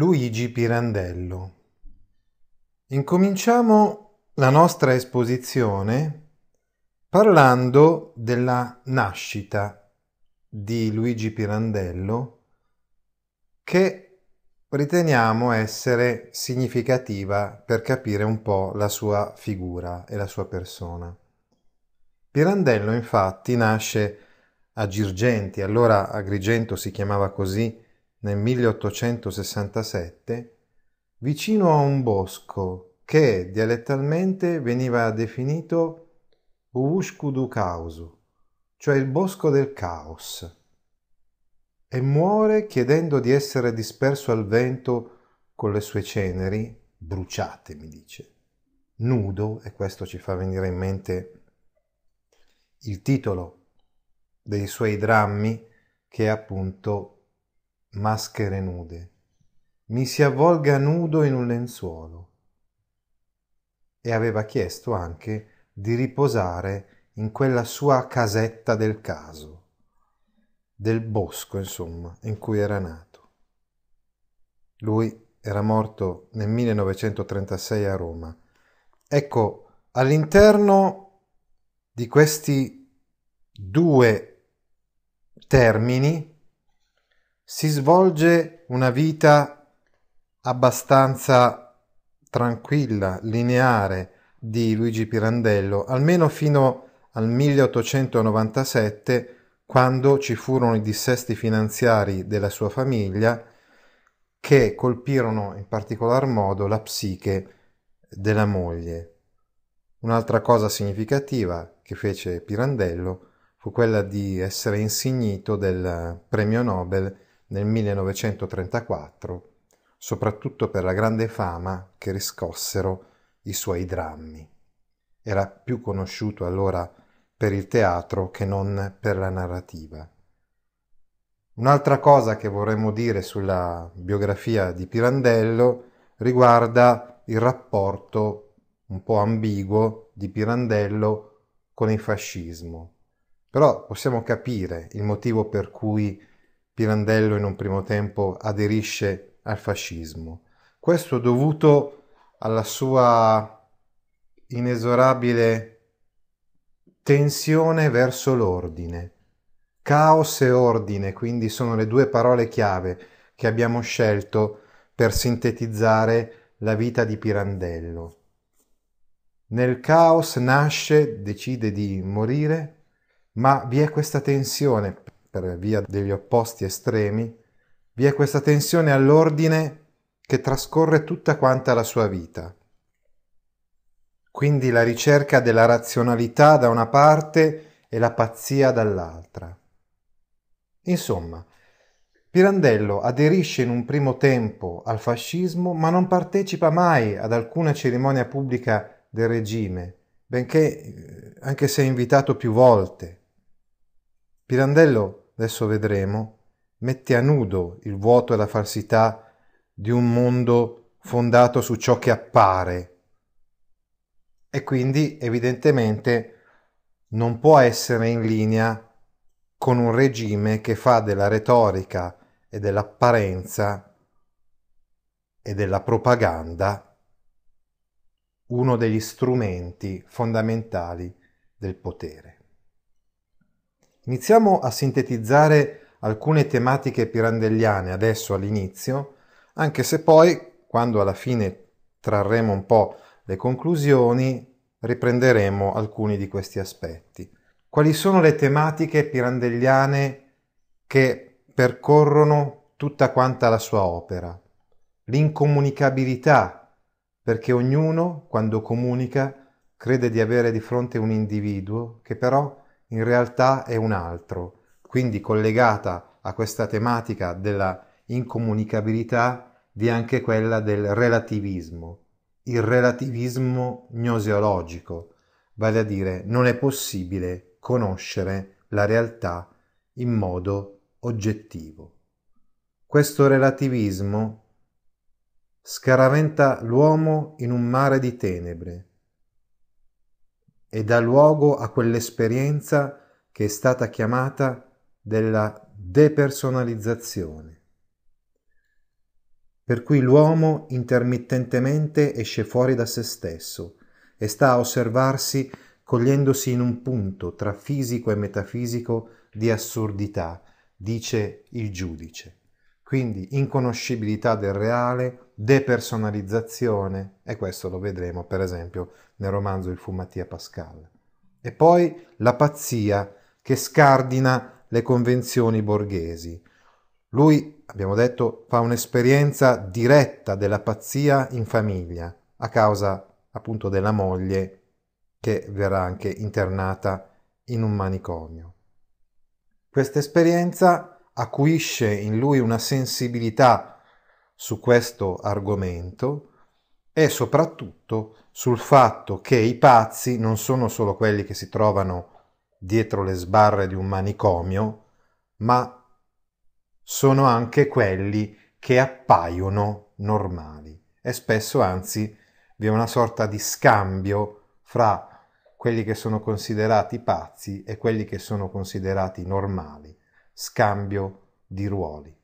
Luigi Pirandello. Incominciamo la nostra esposizione parlando della nascita di Luigi Pirandello che riteniamo essere significativa per capire un po' la sua figura e la sua persona. Pirandello infatti nasce a Girgenti, allora Agrigento si chiamava così nel 1867 vicino a un bosco che dialettalmente veniva definito Uvushkudu Causu, cioè il bosco del caos, e muore chiedendo di essere disperso al vento con le sue ceneri bruciate, mi dice. Nudo, e questo ci fa venire in mente il titolo dei suoi drammi, che è appunto maschere nude, mi si avvolga nudo in un lenzuolo. E aveva chiesto anche di riposare in quella sua casetta del caso, del bosco, insomma, in cui era nato. Lui era morto nel 1936 a Roma. Ecco, all'interno di questi due termini si svolge una vita abbastanza tranquilla, lineare di Luigi Pirandello, almeno fino al 1897, quando ci furono i dissesti finanziari della sua famiglia che colpirono in particolar modo la psiche della moglie. Un'altra cosa significativa che fece Pirandello fu quella di essere insignito del premio Nobel nel 1934, soprattutto per la grande fama che riscossero i suoi drammi. Era più conosciuto allora per il teatro che non per la narrativa. Un'altra cosa che vorremmo dire sulla biografia di Pirandello riguarda il rapporto un po' ambiguo di Pirandello con il fascismo. Però possiamo capire il motivo per cui Pirandello in un primo tempo aderisce al fascismo. Questo dovuto alla sua inesorabile tensione verso l'ordine. Caos e ordine, quindi sono le due parole chiave che abbiamo scelto per sintetizzare la vita di Pirandello. Nel caos nasce, decide di morire, ma vi è questa tensione per via degli opposti estremi, vi è questa tensione all'ordine che trascorre tutta quanta la sua vita. Quindi la ricerca della razionalità da una parte e la pazzia dall'altra. Insomma, Pirandello aderisce in un primo tempo al fascismo ma non partecipa mai ad alcuna cerimonia pubblica del regime, benché eh, anche se invitato più volte. Pirandello adesso vedremo, mette a nudo il vuoto e la falsità di un mondo fondato su ciò che appare. E quindi evidentemente non può essere in linea con un regime che fa della retorica e dell'apparenza e della propaganda uno degli strumenti fondamentali del potere. Iniziamo a sintetizzare alcune tematiche pirandelliane adesso all'inizio, anche se poi, quando alla fine trarremo un po' le conclusioni, riprenderemo alcuni di questi aspetti. Quali sono le tematiche pirandelliane che percorrono tutta quanta la sua opera? L'incomunicabilità, perché ognuno, quando comunica, crede di avere di fronte un individuo che però in realtà è un altro, quindi collegata a questa tematica della incomunicabilità vi è anche quella del relativismo, il relativismo gnoseologico, vale a dire non è possibile conoscere la realtà in modo oggettivo. Questo relativismo scaraventa l'uomo in un mare di tenebre, e dà luogo a quell'esperienza che è stata chiamata della depersonalizzazione. Per cui l'uomo intermittentemente esce fuori da se stesso e sta a osservarsi cogliendosi in un punto tra fisico e metafisico di assurdità, dice il giudice. Quindi inconoscibilità del reale, depersonalizzazione, e questo lo vedremo per esempio nel romanzo Il fu Mattia Pascal. E poi la pazzia che scardina le convenzioni borghesi. Lui, abbiamo detto, fa un'esperienza diretta della pazzia in famiglia, a causa appunto della moglie che verrà anche internata in un manicomio. Questa esperienza acuisce in lui una sensibilità su questo argomento e soprattutto sul fatto che i pazzi non sono solo quelli che si trovano dietro le sbarre di un manicomio, ma sono anche quelli che appaiono normali e spesso anzi vi è una sorta di scambio fra quelli che sono considerati pazzi e quelli che sono considerati normali scambio di ruoli.